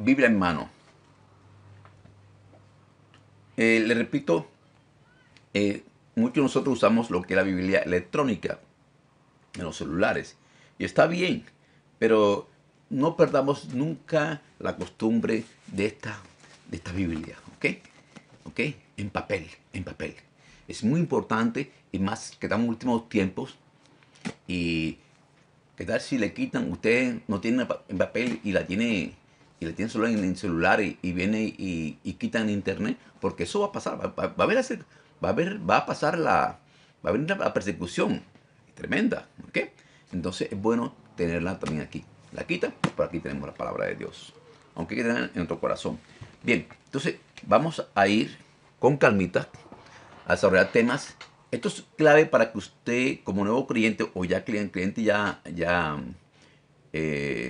Biblia en mano. Eh, le repito, eh, muchos de nosotros usamos lo que es la Biblia electrónica en los celulares. Y está bien, pero no perdamos nunca la costumbre de esta, de esta Biblia, ¿ok? ¿Ok? En papel, en papel. Es muy importante y más que estamos últimos tiempos y que tal si le quitan? Usted no tiene en papel y la tiene y le tienen solo en el celular y, viene y, quitan internet, porque eso va a pasar, va, a, haber, va, a haber, va a pasar la, va a venir la persecución tremenda, ¿ok? Entonces es bueno tenerla también aquí. La quita, por aquí tenemos la palabra de Dios, aunque hay en otro corazón. Bien, entonces vamos a ir con calmita a desarrollar temas. Esto es clave para que usted, como nuevo cliente o ya cliente, cliente ya, ya eh,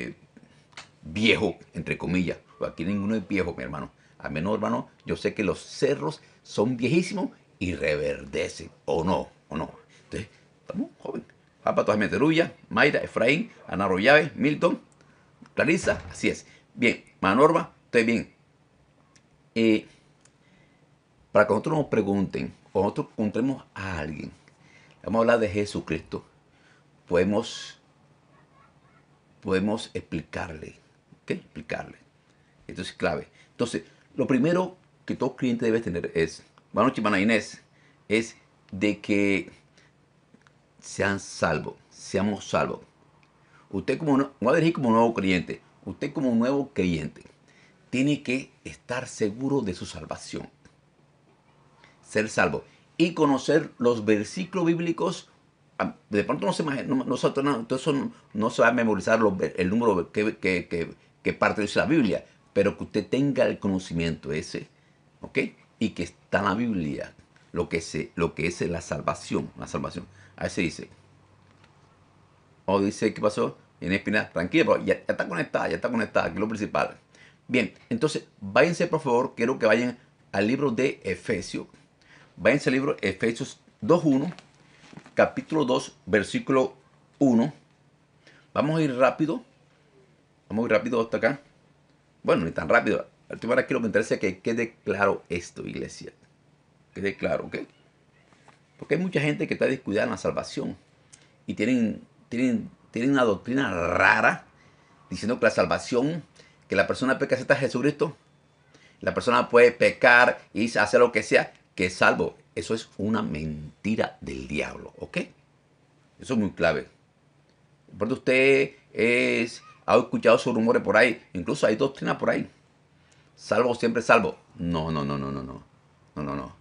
viejo, entre comillas. Aquí ninguno es viejo, mi hermano. A menos, hermano, yo sé que los cerros son viejísimos y reverdecen. O no, o no. Entonces, estamos jóvenes. Papa Tojames Ruya, Mayra, Efraín, Ana Royave, Milton, Clarisa, así es. Bien, Manorba, estoy bien. Eh, para que nosotros nos pregunten, o nosotros encontremos a alguien, vamos a hablar de Jesucristo, podemos, podemos explicarle explicarle Explicarle. es clave. Entonces, lo primero que todo cliente debe tener es, bueno chimana Inés, es de que sean salvos, seamos salvos. Usted como, no, a como nuevo cliente, usted como nuevo creyente, tiene que estar seguro de su salvación, ser salvo y conocer los versículos bíblicos. Ah, de pronto no se, no, no, se va a memorizar los, el número que que parte de la Biblia, pero que usted tenga el conocimiento ese, ¿ok? Y que está en la Biblia lo que, se, lo que es la salvación, la salvación. Ahí se dice. O oh, dice, ¿qué pasó? En Espina, tranquilo, ya, está conectada, ya está conectada, aquí es lo principal. Bien, entonces, váyanse por favor, quiero que vayan al libro de Efesios. Váyanse al libro Efesios 2.1, capítulo 2, versículo 1. Vamos a ir rápido muy rápido hasta acá. Bueno, ni tan rápido. Al tema aquí lo que interesa es que quede claro esto, iglesia. Quede claro, ¿ok? Porque hay mucha gente que está descuidada en la salvación. Y tienen, tienen, tienen una doctrina rara diciendo que la salvación, que la persona peca acepta Jesucristo. La persona puede pecar y hacer lo que sea, que es salvo. Eso es una mentira del diablo, ¿ok? Eso es muy clave. Por usted es ha escuchado sus rumores por ahí, incluso hay doctrina por ahí. Salvo siempre salvo. No, no, no, no, no, no. No, no, no.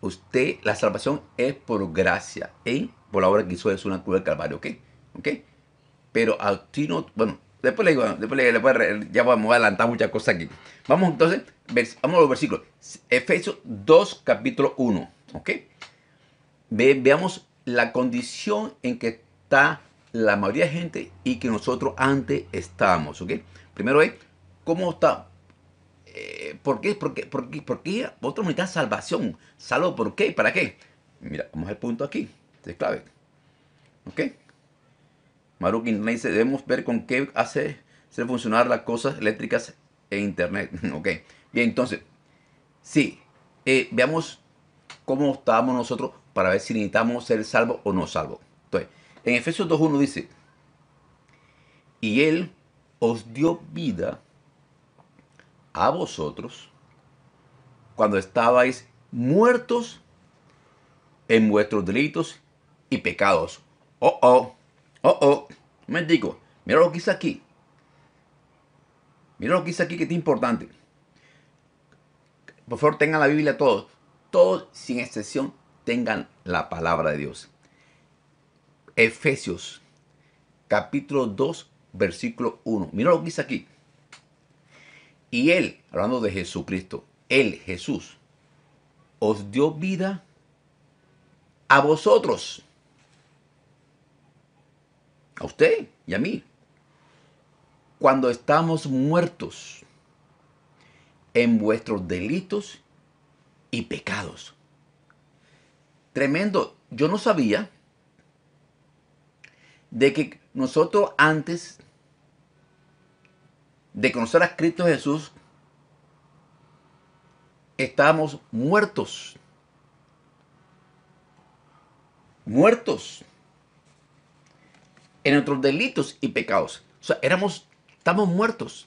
Usted, la salvación es por gracia, ¿eh? por la obra que hizo Jesús en la cruz del Calvario, ¿ok? ¿Ok? Pero a ti no, bueno, después le digo, después le, ya vamos a adelantar muchas cosas aquí. Vamos entonces, vamos a los versículos. Efesios 2, capítulo 1, ¿ok? veamos la condición en que está la mayoría de gente y que nosotros antes estábamos. ¿ok? Primero es, ¿cómo está? Eh, ¿Por qué? ¿Por qué? ¿Por qué? ¿Por qué? Vosotros unidad salvación. Salvo, ¿por qué? ¿Para qué? Mira, vamos al punto aquí. Es clave. ¿Ok? Maruki dice, debemos ver con qué hace, funcionar las cosas eléctricas e internet. ok. Bien, entonces, sí, eh, veamos cómo estábamos nosotros para ver si necesitamos ser salvo o no salvo Entonces, en Efesios 2.1 dice, y Él os dio vida a vosotros cuando estabais muertos en vuestros delitos y pecados. Oh, oh, oh, oh, me digo, mira lo que dice aquí. Mira lo que dice aquí que es importante. Por favor, tengan la Biblia todos. Todos, sin excepción, tengan la palabra de Dios. Efesios capítulo 2, versículo 1. Mira lo que dice aquí. Y Él, hablando de Jesucristo, Él, Jesús, os dio vida a vosotros, a usted y a mí, cuando estamos muertos en vuestros delitos y pecados. Tremendo. Yo no sabía de que nosotros antes de conocer a Cristo Jesús, estábamos muertos. Muertos en nuestros delitos y pecados. O sea, éramos, estamos muertos.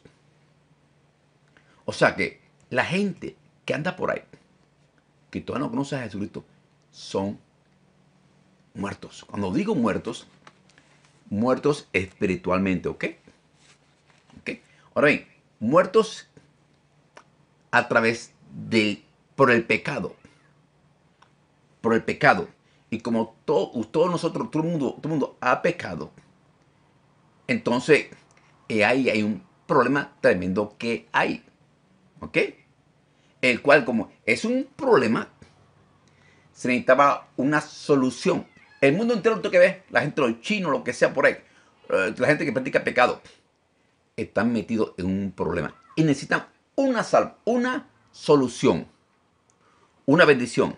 O sea que la gente que anda por ahí, que todavía no conoce a Jesucristo, son muertos. Cuando digo muertos, muertos espiritualmente, ¿ok? ¿ok? Ahora bien, muertos a través de, por el pecado, por el pecado. Y como todo, todos nosotros, todo el mundo, todo el mundo ha pecado, entonces ahí hay un problema tremendo que hay, ¿ok? El cual como es un problema, se necesitaba una solución. El mundo entero tú que ves, la gente, los chinos, lo que sea por ahí, eh, la gente que practica pecado, están metidos en un problema y necesitan una, sal, una solución, una bendición.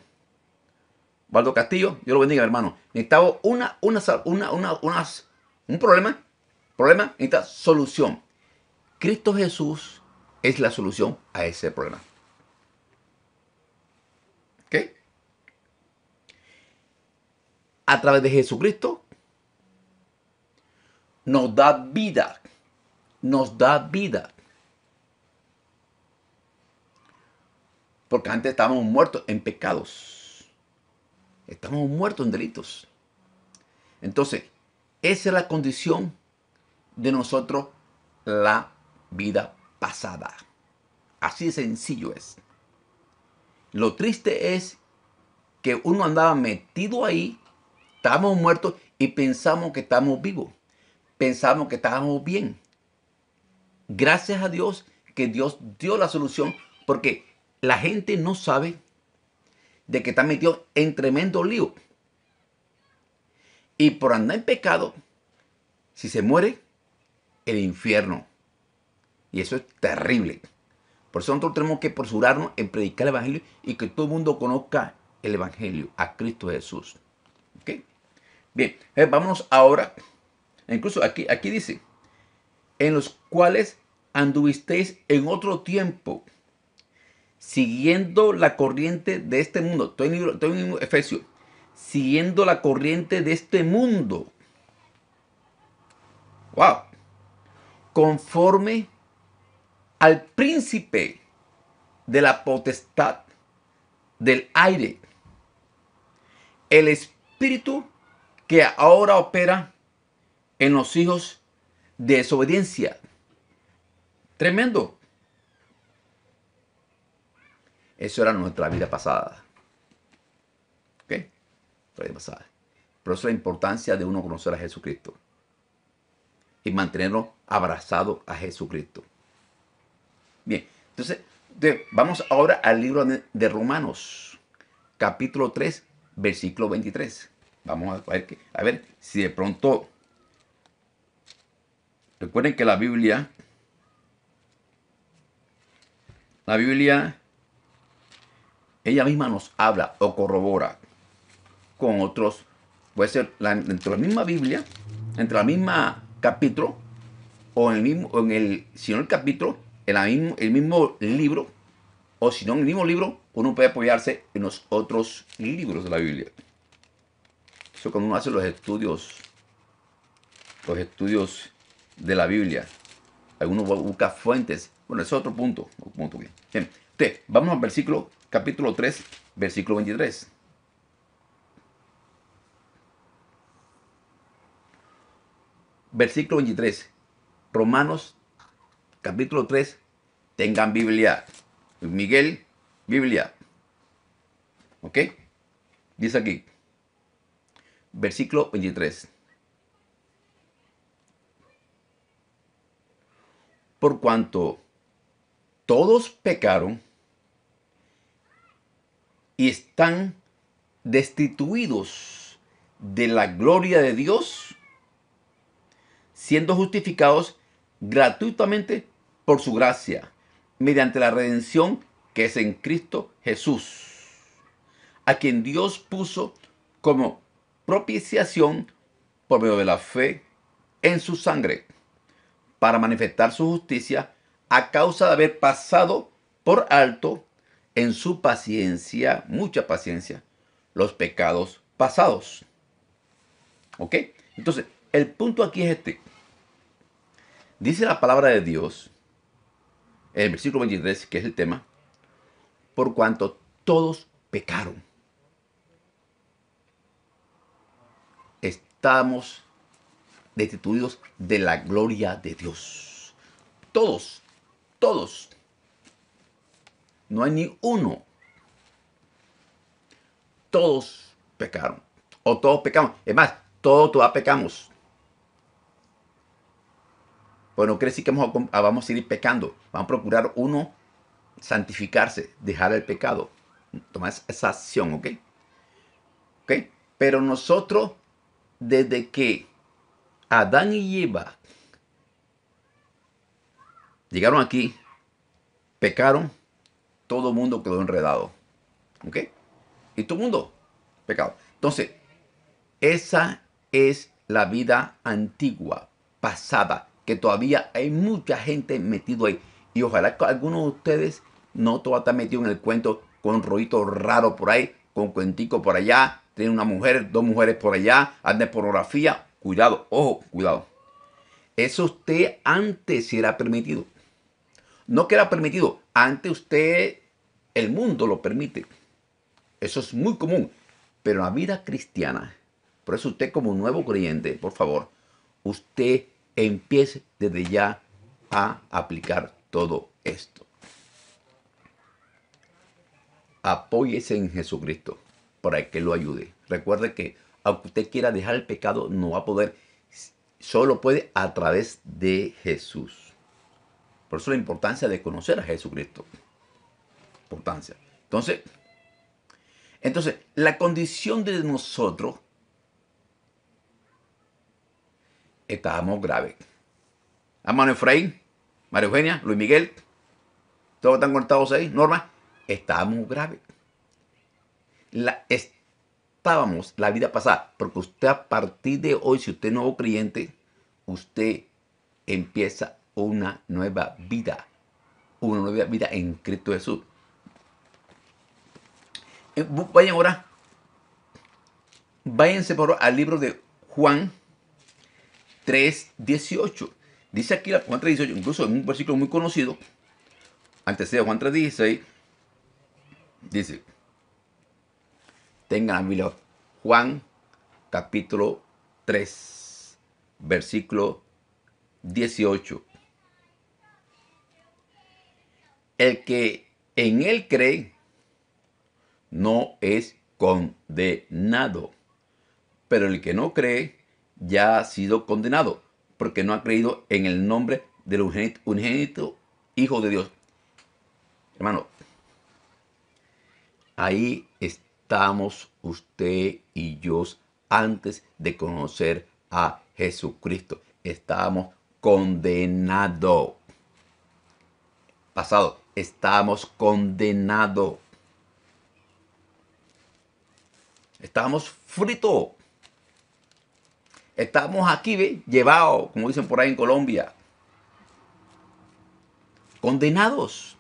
Valdo Castillo, yo lo bendiga, hermano. Necesitamos una, una, una, un problema, problema, necesita solución. Cristo Jesús es la solución a ese problema. a través de Jesucristo, nos da vida, nos da vida. Porque antes estábamos muertos en pecados. Estábamos muertos en delitos. Entonces, esa es la condición de nosotros la vida pasada. Así de sencillo es. Lo triste es que uno andaba metido ahí Estamos muertos y pensamos que estamos vivos. Pensamos que estábamos bien. Gracias a Dios que Dios dio la solución porque la gente no sabe de que está metido en tremendo lío. Y por andar en pecado, si se muere, el infierno. Y eso es terrible. Por eso nosotros tenemos que posturarnos en predicar el Evangelio y que todo el mundo conozca el Evangelio, a Cristo Jesús. Bien, eh, vámonos ahora. Incluso aquí, aquí dice, en los cuales anduvisteis en otro tiempo, siguiendo la corriente de este mundo. Estoy estoy en Efesio. Siguiendo la corriente de este mundo. Wow. Conforme al príncipe de la potestad del aire. El espíritu que ahora opera en los hijos de desobediencia. Tremendo. Eso era nuestra vida pasada. ¿Ok? Nuestra vida pasada. Por eso la importancia de uno conocer a Jesucristo y mantenerlo abrazado a Jesucristo. Bien, entonces vamos ahora al libro de, de Romanos, capítulo 3, versículo 23. Vamos a ver, que, a ver si de pronto... Recuerden que la Biblia... La Biblia... Ella misma nos habla o corrobora con otros. Puede ser la, dentro de la misma Biblia, entre la misma capítulo, o en el mismo, en el, si no el capítulo, en mismo, el mismo libro, o si no en el mismo libro, uno puede apoyarse en los otros libros de la Biblia eso cuando uno hace los estudios, los estudios de la Biblia, algunos busca fuentes. Bueno, ese es otro punto. bien. vamos al versículo, capítulo 3, versículo 23. Versículo 23, Romanos capítulo 3, tengan Biblia. Miguel, Biblia. ¿Ok? Dice aquí, versículo 23. Por cuanto todos pecaron y están destituidos de la gloria de Dios, siendo justificados gratuitamente por su gracia, mediante la redención que es en Cristo Jesús, a quien Dios puso como propiciación por medio de la fe en su sangre, para manifestar su justicia a causa de haber pasado por alto en su paciencia, mucha paciencia, los pecados pasados. ¿Ok? Entonces, el punto aquí es este. Dice la palabra de Dios, en el versículo 23, que es el tema, por cuanto todos pecaron estamos destituidos de la gloria de Dios. Todos, todos. No hay ni uno. Todos pecaron. O todos pecamos. Es más, todos todavía pecamos. Bueno, pues quiere decir que vamos a, ah, vamos a seguir pecando. Vamos a procurar uno santificarse, dejar el pecado. Tomar esa acción, ¿ok? ¿Ok? Pero nosotros desde que Adán y Eva llegaron aquí, pecaron, todo el mundo quedó enredado. ¿Ok? Y todo el mundo pecado. Entonces, esa es la vida antigua, pasada, que todavía hay mucha gente metido ahí. Y ojalá que algunos de ustedes no todavía está metido en el cuento con un rollito raro por ahí con cuentico por allá, tiene una mujer, dos mujeres por allá, anda pornografía. Cuidado, ojo, cuidado. Eso usted antes era permitido. No que era permitido, antes usted, el mundo lo permite. Eso es muy común. Pero la vida cristiana, por eso usted como nuevo creyente, por favor, usted empiece desde ya a aplicar todo esto apóyese en Jesucristo para que lo ayude. Recuerde que aunque usted quiera dejar el pecado, no va a poder. Solo puede a través de Jesús. Por eso la importancia de conocer a Jesucristo. Importancia. Entonces, entonces la condición de nosotros estábamos graves. Amano Efraín, María Eugenia, Luis Miguel, todos están conectados ahí, Norma. Estábamos graves. grave. estábamos la vida pasada, porque usted a partir de hoy, si usted es nuevo creyente, usted empieza una nueva vida, una nueva vida en Cristo Jesús. Eh, vayan ahora, váyanse por al libro de Juan 3, 18. Dice aquí la Juan 3.18, incluso en un versículo muy conocido, antes de Juan 3, 16, Dice, tengan la Biblia, Juan capítulo 3, versículo 18. El que en él cree no es condenado, pero el que no cree ya ha sido condenado, porque no ha creído en el nombre del unigénito Hijo de Dios. Hermano, Ahí estamos usted y yo antes de conocer a Jesucristo. Estábamos condenados. Pasado, estamos condenados. Estamos fritos. Estamos aquí, ¿ve? llevados, como dicen por ahí en Colombia. Condenados.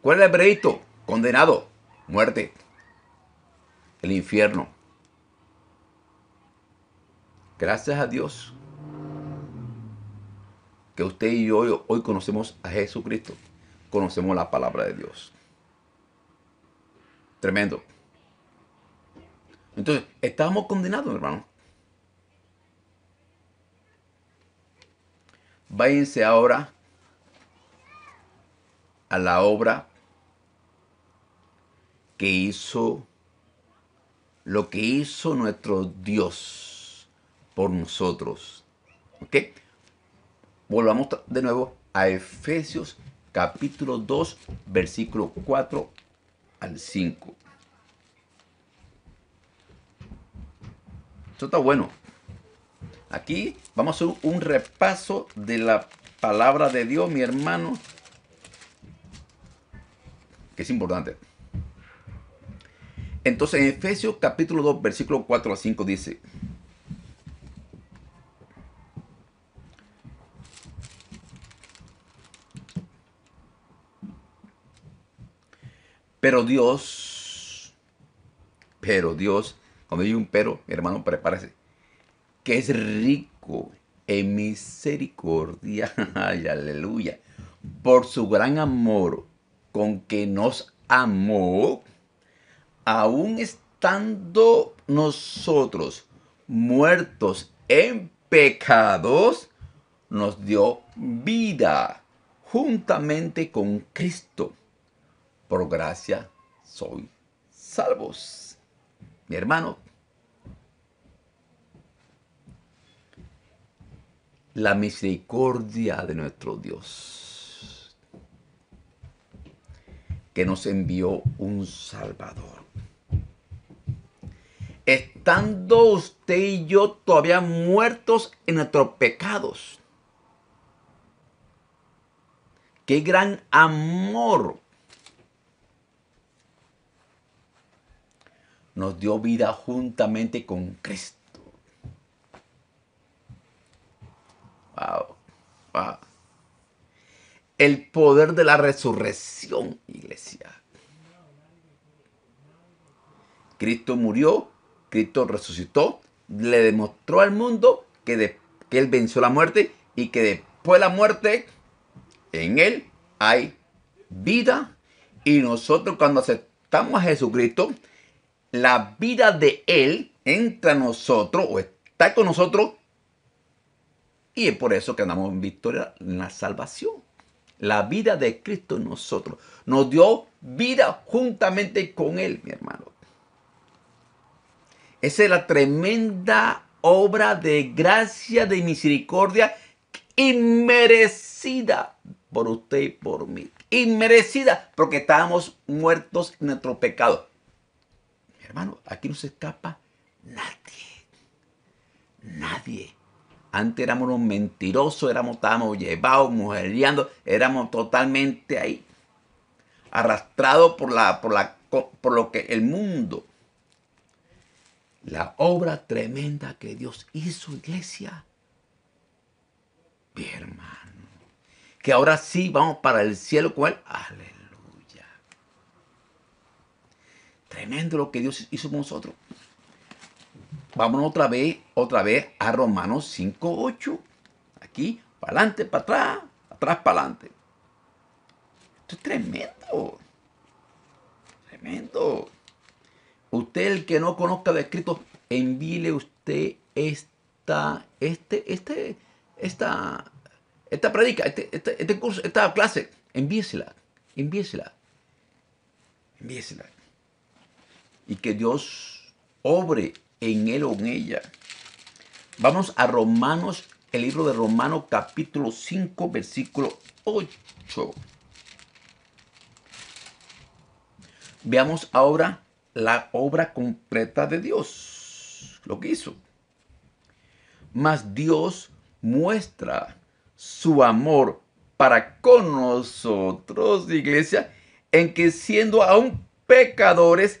¿Cuál es el veredicto? condenado, muerte, el infierno. Gracias a Dios que usted y yo hoy, conocemos a Jesucristo, conocemos la palabra de Dios. Tremendo. Entonces, estábamos condenados, hermano. Váyanse ahora a la obra que hizo lo que hizo nuestro Dios por nosotros. ¿Ok? Volvamos de nuevo a Efesios capítulo 2, versículo 4 al 5. Esto está bueno. Aquí vamos a hacer un repaso de la palabra de Dios, mi hermano, que es importante. Entonces en Efesios capítulo 2, versículo 4 a 5 dice, pero Dios, pero Dios, cuando hay un pero, hermano, prepárese, que es rico en misericordia, aleluya, por su gran amor con que nos amó, aún estando nosotros muertos en pecados, nos dio vida juntamente con Cristo. Por gracia soy salvos. Mi hermano, la misericordia de nuestro Dios, que nos envió un Salvador estando usted y yo todavía muertos en nuestros pecados. Qué gran amor nos dio vida juntamente con Cristo. Wow, wow. El poder de la resurrección, iglesia. Cristo murió Cristo resucitó, le demostró al mundo que, Él venció la muerte y que después de la muerte, en Él hay vida. Y nosotros cuando aceptamos a Jesucristo, la vida de Él entra a nosotros o está con nosotros. Y es por eso que andamos en victoria en la salvación. La vida de Cristo en nosotros. Nos dio vida juntamente con Él, mi hermano. Esa es la tremenda obra de gracia, de misericordia, inmerecida por usted y por mí. Inmerecida, porque estábamos muertos en nuestro pecado. Hermano, aquí no se escapa nadie. Nadie. Antes éramos unos mentirosos, éramos, estábamos llevados, mujeriando, éramos totalmente ahí, arrastrados por, la, por, la, por lo que el mundo la obra tremenda que Dios hizo, iglesia. Bien, hermano. Que ahora sí vamos para el cielo con él. Aleluya. Tremendo lo que Dios hizo con nosotros. Vámonos otra vez, otra vez a Romanos 5.8. Aquí, para adelante, para atrás, atrás, para adelante. Esto es tremendo. Tremendo. Usted, el que no conozca de escrito, envíele usted esta, este, este, esta, esta predica, este, este, este, curso, esta clase, envíesela, envíesela, envíesela. Y que Dios obre en él o en ella. Vamos a Romanos, el libro de Romanos capítulo 5, versículo 8. Veamos ahora la obra completa de Dios, lo que hizo. Mas Dios muestra su amor para con nosotros, iglesia, en que siendo aún pecadores,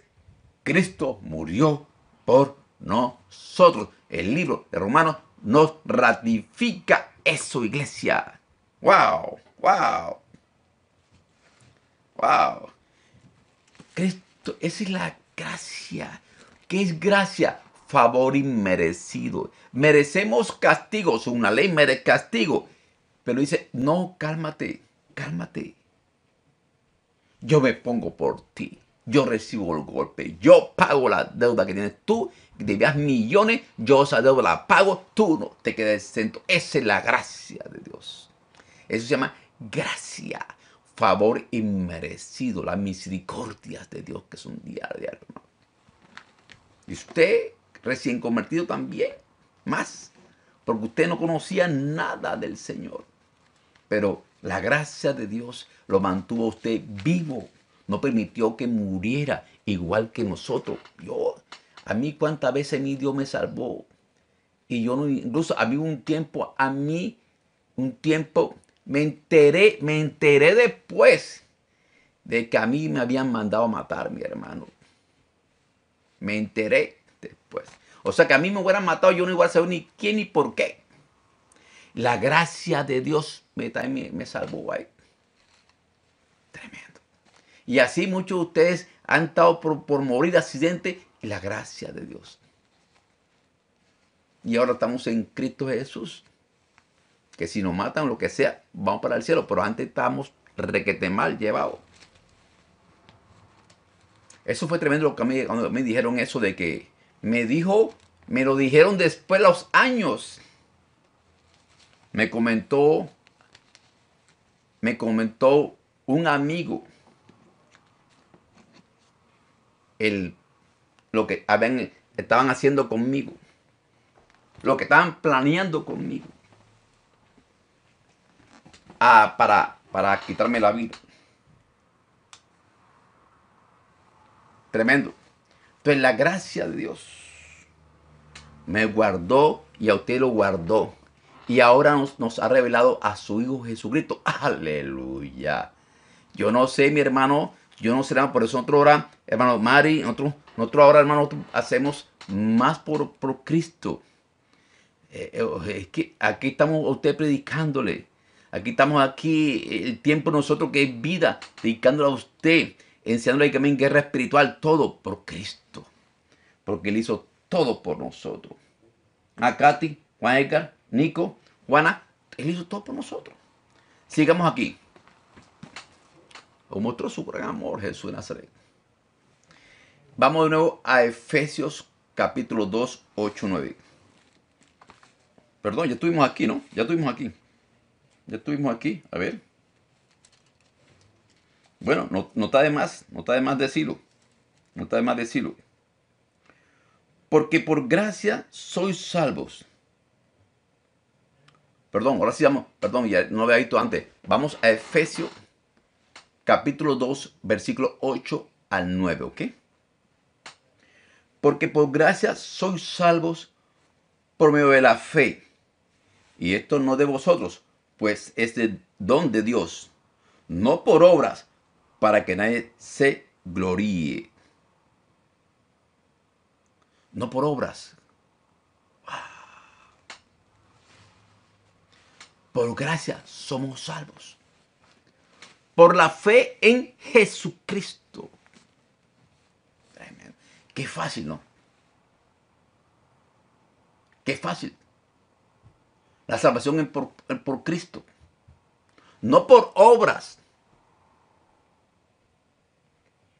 Cristo murió por nosotros. El libro de Romanos nos ratifica eso, iglesia. ¡Wow! ¡Wow! ¡Wow! Cristo esa es la gracia. ¿Qué es gracia? Favor inmerecido. Merecemos castigos. Una ley merece castigo. Pero dice, no, cálmate, cálmate. Yo me pongo por ti. Yo recibo el golpe. Yo pago la deuda que tienes tú. Debías millones. Yo esa deuda la pago. Tú no te quedas exento. Esa es la gracia de Dios. Eso se llama gracia favor inmerecido, las misericordias de Dios que es un día de alma. Y usted, recién convertido también, más, porque usted no conocía nada del Señor. Pero la gracia de Dios lo mantuvo usted vivo, no permitió que muriera igual que nosotros. Yo, a mí cuántas veces mi Dios me salvó. Y yo no, incluso había un tiempo, a mí, un tiempo me enteré, me enteré después de que a mí me habían mandado a matar, mi hermano. Me enteré después. O sea que a mí me hubieran matado, yo no iba a saber ni quién ni por qué. La gracia de Dios me, salvó ahí. Tremendo. Y así muchos de ustedes han estado por, por morir accidente y la gracia de Dios. Y ahora estamos en Cristo Jesús que si nos matan lo que sea, vamos para el cielo, pero antes estábamos requete mal llevados. Eso fue tremendo lo que me, cuando me dijeron eso de que me dijo, me lo dijeron después los años. Me comentó, me comentó un amigo el, lo que habían, estaban haciendo conmigo, lo que estaban planeando conmigo. Ah, para, para quitarme la vida. Tremendo. Entonces la gracia de Dios me guardó y a usted lo guardó. Y ahora nos, nos ha revelado a su Hijo Jesucristo. Aleluya. Yo no sé, mi hermano. Yo no sé, por eso nosotros ahora, hermano Mari, nosotros, nosotros ahora, hermano, hacemos más por, por Cristo. Eh, eh, es que aquí estamos usted predicándole. Aquí estamos aquí el tiempo nosotros que es vida, dedicándolo a usted, enseñándole que en guerra espiritual, todo por Cristo. Porque Él hizo todo por nosotros. A Katy, Juan Edgar, Nico, Juana, Él hizo todo por nosotros. Sigamos aquí. O mostró su gran amor Jesús de Nazaret. Vamos de nuevo a Efesios capítulo 2, 8, 9. Perdón, ya estuvimos aquí, ¿no? Ya estuvimos aquí ya estuvimos aquí, a ver. Bueno, no, está de más, no está de más decirlo, no está de más decirlo. Porque por gracia sois salvos. Perdón, ahora sí vamos, perdón, ya no había visto antes. Vamos a Efesios capítulo 2, versículo 8 al 9, ¿ok? Porque por gracia sois salvos por medio de la fe. Y esto no de vosotros, pues este don de Dios, no por obras, para que nadie se gloríe. No por obras. Ah. Por gracia somos salvos. Por la fe en Jesucristo. Qué fácil, ¿no? Qué fácil. La salvación es por, Cristo, no por obras.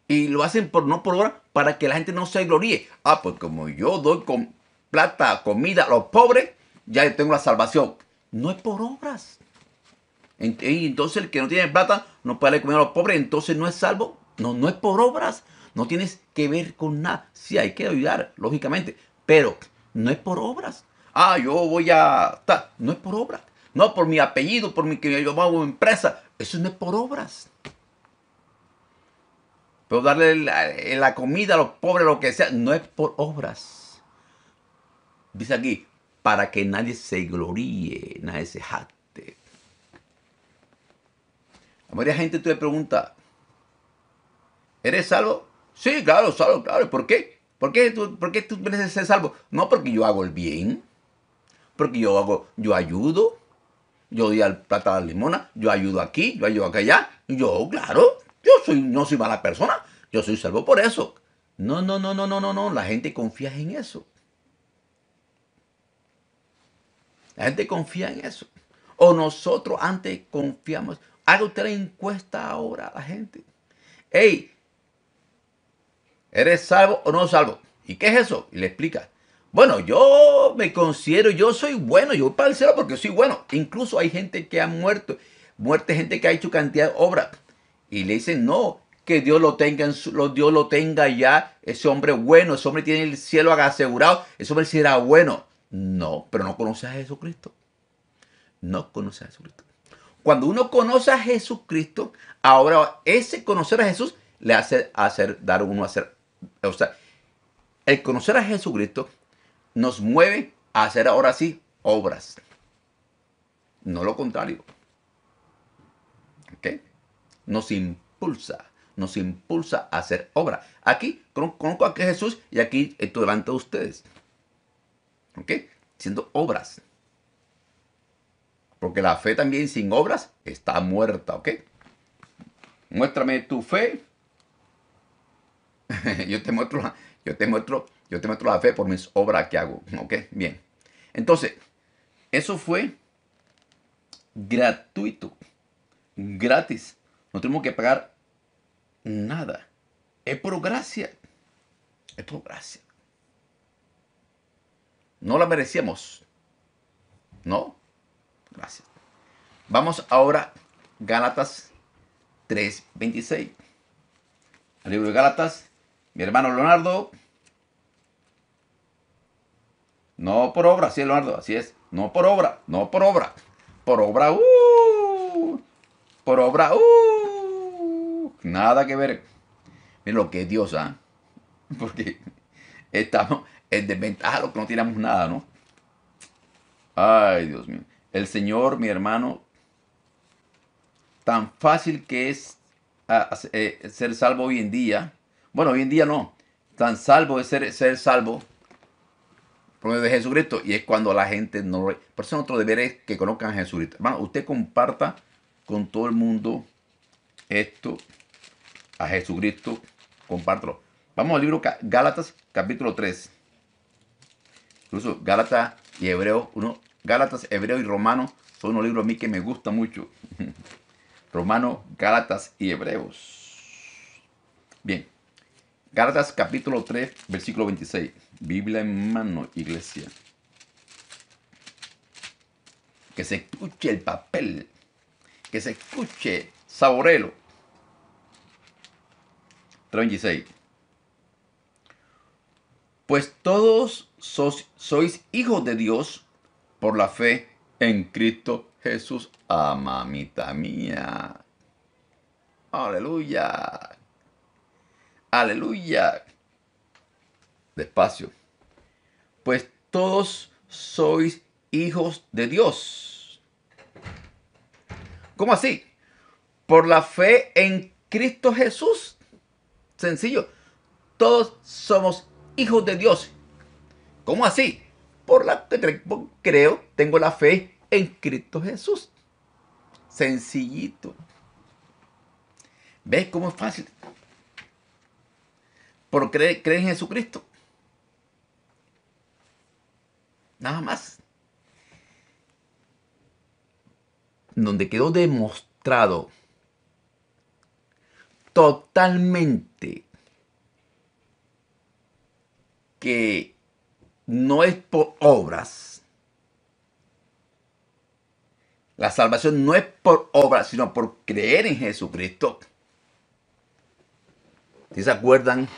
Y lo hacen por no por obras para que la gente no se gloríe. Ah, pues como yo doy con plata, comida a los pobres, ya tengo la salvación. No es por obras. Entonces el que no tiene plata no puede darle comida a los pobres, entonces no es salvo. No, no es por obras. No tienes que ver con nada. Sí, hay que ayudar, lógicamente, pero no es por obras. Ah, yo voy a... No es por obra. No por mi apellido, por mi que yo hago empresa. Eso no es por obras. Pero darle la, comida a los pobres, lo que sea, no es por obras. Dice aquí, para que nadie se gloríe, nadie se jacte. A la gente tú le pregunta ¿eres salvo? Sí, claro, salvo, claro. ¿Por qué? tú, por qué tú mereces ser salvo? No porque yo hago el bien. Porque yo hago, yo ayudo, yo doy al plata a la limona, yo ayudo aquí, yo ayudo acá allá. Yo, claro, yo soy, no soy mala persona, yo soy salvo por eso. No, no, no, no, no, no, no. La gente confía en eso. La gente confía en eso. O nosotros antes confiamos. Haga usted la encuesta ahora a la gente. Hey, ¿eres salvo o no salvo? ¿Y qué es eso? Y le explica. Bueno, yo me considero, yo soy bueno, yo voy para el cielo porque soy bueno. Incluso hay gente que ha muerto, muerte gente que ha hecho cantidad de obras. Y le dicen, no, que Dios lo tenga, Dios lo tenga ya, ese hombre bueno, ese hombre tiene el cielo asegurado, ese hombre será bueno. No, pero no conoce a Jesucristo. No conoce a Jesucristo. Cuando uno conoce a Jesucristo, ahora ese conocer a Jesús le hace hacer, dar uno a hacer, o sea, el conocer a Jesucristo nos mueve a hacer ahora sí obras. No lo contrario. ¿Ok? Nos impulsa, nos impulsa a hacer obra. Aquí conozco a Jesús y aquí estoy delante de ustedes. ¿Ok? Siendo obras. Porque la fe también sin obras está muerta, ¿ok? Muéstrame tu fe. yo te muestro, yo te muestro yo te meto la fe por mis obras que hago. ¿Ok? Bien. Entonces, eso fue gratuito. Gratis. No tenemos que pagar nada. Es por gracia. Es por gracia. No la merecíamos. No. Gracias. Vamos ahora Gálatas 3.26. El libro de Gálatas. Mi hermano Leonardo no por obra, sí, Eduardo? así es. No por obra, no por obra. Por obra, uh, por obra, uh, nada que ver. Miren lo que es Dios, ¿ah? Porque estamos en desventaja, lo que no tiramos nada, ¿no? Ay, Dios mío. El Señor, mi hermano, tan fácil que es ah, eh, ser salvo hoy en día. Bueno, hoy en día no. Tan salvo es ser, ser salvo por de Jesucristo. Y es cuando la gente no... Por eso nuestro deber es que conozcan a Jesucristo. Bueno, usted comparta con todo el mundo esto, a Jesucristo, compártelo. Vamos al libro Gálatas capítulo 3. Incluso Gálatas y Hebreos, uno, Gálatas, Hebreo y Romanos, son unos libros a mí que me gustan mucho. Romano, Gálatas y Hebreos. Bien. Gálatas capítulo 3, versículo 26. Biblia en mano, iglesia. Que se escuche el papel. Que se escuche Saborelo. 36. Pues todos sois, hijos de Dios por la fe en Cristo Jesús. Amamita mía. Aleluya. Aleluya despacio. Pues todos sois hijos de Dios. ¿Cómo así? Por la fe en Cristo Jesús. Sencillo. Todos somos hijos de Dios. ¿Cómo así? Por la que creo, tengo la fe en Cristo Jesús. Sencillito. ¿Ves cómo es fácil? Por creer en Jesucristo. Nada más. Donde quedó demostrado totalmente que no es por obras. La salvación no es por obras, sino por creer en Jesucristo. si se acuerdan?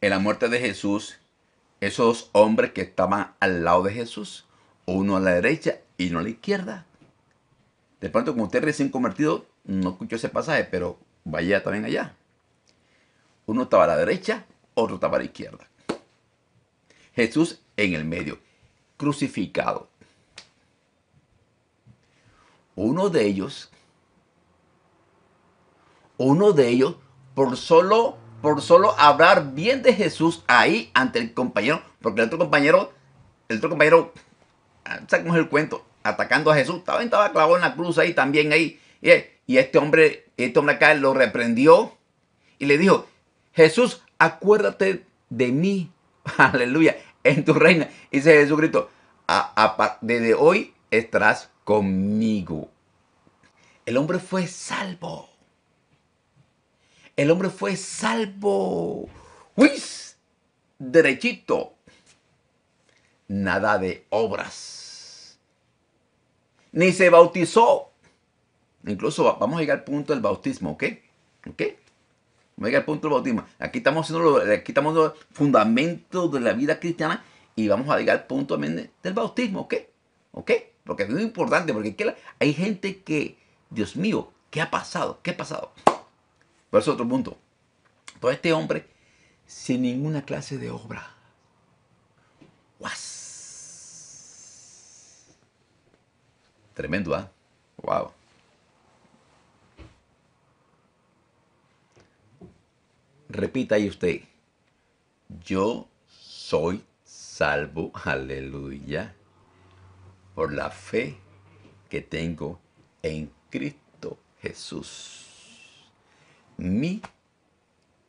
En la muerte de Jesús, esos hombres que estaban al lado de Jesús, uno a la derecha y uno a la izquierda. De pronto, como usted recién convertido, no escuchó ese pasaje, pero vaya también allá. Uno estaba a la derecha, otro estaba a la izquierda. Jesús en el medio, crucificado. Uno de ellos, uno de ellos, por solo por solo hablar bien de Jesús ahí ante el compañero, porque el otro compañero, el otro compañero, ah, sacamos el cuento, atacando a Jesús, estaba clavado en la cruz ahí también ahí. Y este hombre, este hombre acá lo reprendió y le dijo, Jesús, acuérdate de mí, aleluya, en tu reina. Y dice Jesucristo, a, a, desde hoy estarás conmigo. El hombre fue salvo el hombre fue salvo. ¡Uis! Derechito. Nada de obras. Ni se bautizó. Incluso vamos a llegar al punto del bautismo, ¿ok? ¿Ok? Vamos a llegar al punto del bautismo. Aquí estamos haciendo aquí estamos los fundamentos de la vida cristiana y vamos a llegar al punto también del bautismo, ¿ok? ¿Ok? Porque es muy importante, porque hay gente que, Dios mío, ¿qué ha pasado? ¿Qué ha pasado? Pero es otro punto. Todo este hombre sin ninguna clase de obra. ¡Guas! Tremendo, ¿ah? ¡Wow! Repita ahí usted. Yo soy salvo, aleluya, por la fe que tengo en Cristo Jesús mi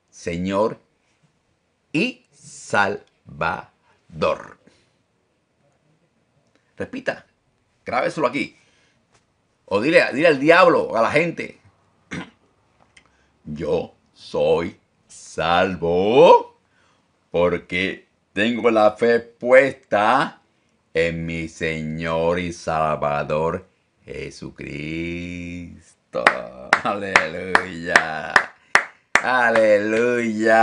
Señor y Salvador. Repita, grábeselo aquí. O dile, dile al diablo, a la gente. Yo soy salvo porque tengo la fe puesta en mi Señor y Salvador Jesucristo. Aleluya. Aleluya.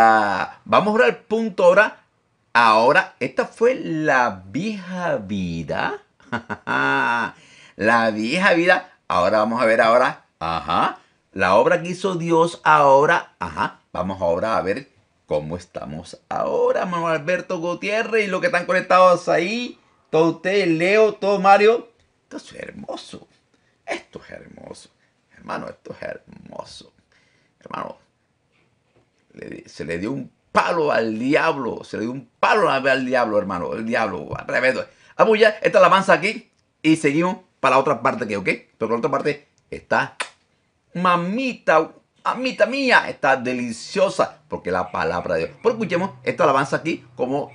Vamos a al punto ahora. Ahora, esta fue la vieja vida. la vieja vida. Ahora vamos a ver ahora. Ajá. La obra que hizo Dios ahora. Ajá. Vamos ahora a ver cómo estamos ahora, Manuel Alberto Gutiérrez y los que están conectados ahí. Todo usted, Leo, todo Mario. Esto es hermoso. Esto es hermoso. Hermano, esto es hermoso. Hermano, se le dio un palo al diablo. Se le dio un palo al diablo, hermano. El diablo, al revés. Vamos ya, esta alabanza aquí y seguimos para la otra parte que, ¿ok? Pero la otra parte está mamita, mamita mía, está deliciosa porque la palabra de Dios. Pero escuchemos esta alabanza aquí como